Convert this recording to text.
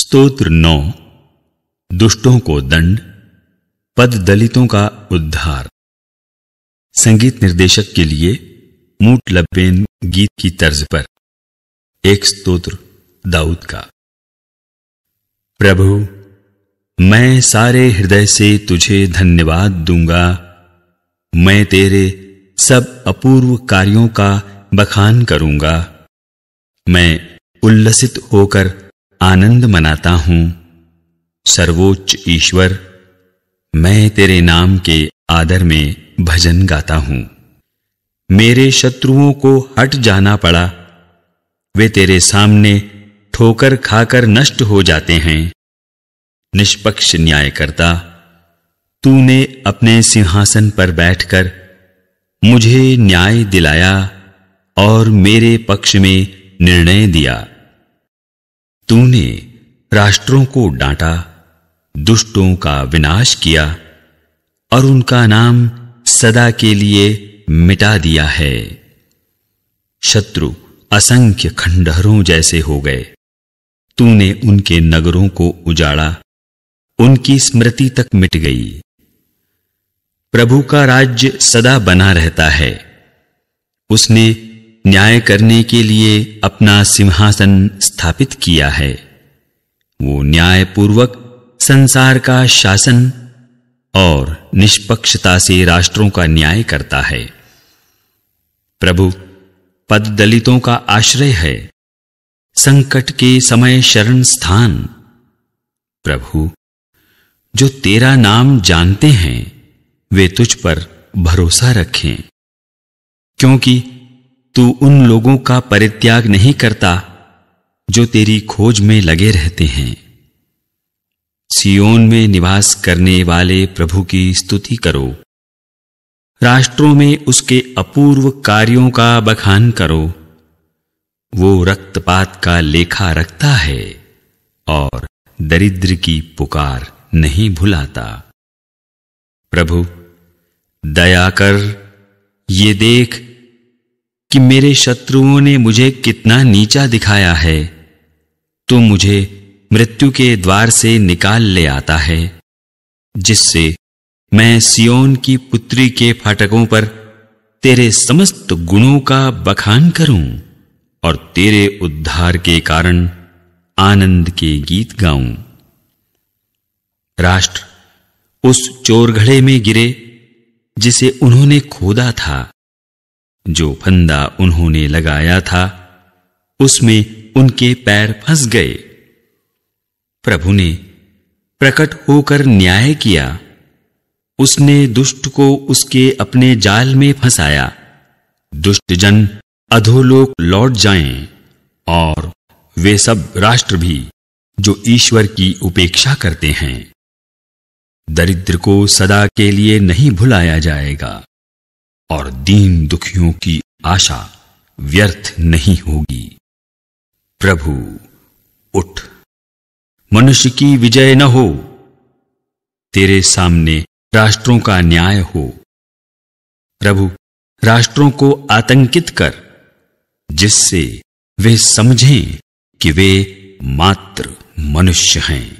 स्तोत्र नौ दुष्टों को दंड पद दलितों का उद्धार संगीत निर्देशक के लिए मूट लबेन गीत की तर्ज पर एक स्तोत्र दाऊद का प्रभु मैं सारे हृदय से तुझे धन्यवाद दूंगा मैं तेरे सब अपूर्व कार्यों का बखान करूंगा मैं उल्लसित होकर आनंद मनाता हूं सर्वोच्च ईश्वर मैं तेरे नाम के आदर में भजन गाता हूं मेरे शत्रुओं को हट जाना पड़ा वे तेरे सामने ठोकर खाकर नष्ट हो जाते हैं निष्पक्ष न्याय करता तूने अपने सिंहासन पर बैठकर मुझे न्याय दिलाया और मेरे पक्ष में निर्णय दिया तूने राष्ट्रों को डांटा दुष्टों का विनाश किया और उनका नाम सदा के लिए मिटा दिया है शत्रु असंख्य खंडहरों जैसे हो गए तूने उनके नगरों को उजाड़ा उनकी स्मृति तक मिट गई प्रभु का राज्य सदा बना रहता है उसने न्याय करने के लिए अपना सिंहासन स्थापित किया है वो न्यायपूर्वक संसार का शासन और निष्पक्षता से राष्ट्रों का न्याय करता है प्रभु पद दलितों का आश्रय है संकट के समय शरण स्थान प्रभु जो तेरा नाम जानते हैं वे तुझ पर भरोसा रखें क्योंकि तू उन लोगों का परित्याग नहीं करता जो तेरी खोज में लगे रहते हैं सियोन में निवास करने वाले प्रभु की स्तुति करो राष्ट्रों में उसके अपूर्व कार्यों का बखान करो वो रक्तपात का लेखा रखता है और दरिद्र की पुकार नहीं भुलाता प्रभु दया कर ये देख कि मेरे शत्रुओं ने मुझे कितना नीचा दिखाया है तो मुझे मृत्यु के द्वार से निकाल ले आता है जिससे मैं सियोन की पुत्री के फाटकों पर तेरे समस्त गुणों का बखान करूं और तेरे उद्धार के कारण आनंद के गीत गाऊं राष्ट्र उस चोरघड़े में गिरे जिसे उन्होंने खोदा था जो फंदा उन्होंने लगाया था उसमें उनके पैर फंस गए प्रभु ने प्रकट होकर न्याय किया उसने दुष्ट को उसके अपने जाल में फंसाया दुष्ट जन अधोलोक लौट जाएं और वे सब राष्ट्र भी जो ईश्वर की उपेक्षा करते हैं दरिद्र को सदा के लिए नहीं भुलाया जाएगा और दीन दुखियों की आशा व्यर्थ नहीं होगी प्रभु उठ मनुष्य की विजय न हो तेरे सामने राष्ट्रों का न्याय हो प्रभु राष्ट्रों को आतंकित कर जिससे वे समझें कि वे मात्र मनुष्य हैं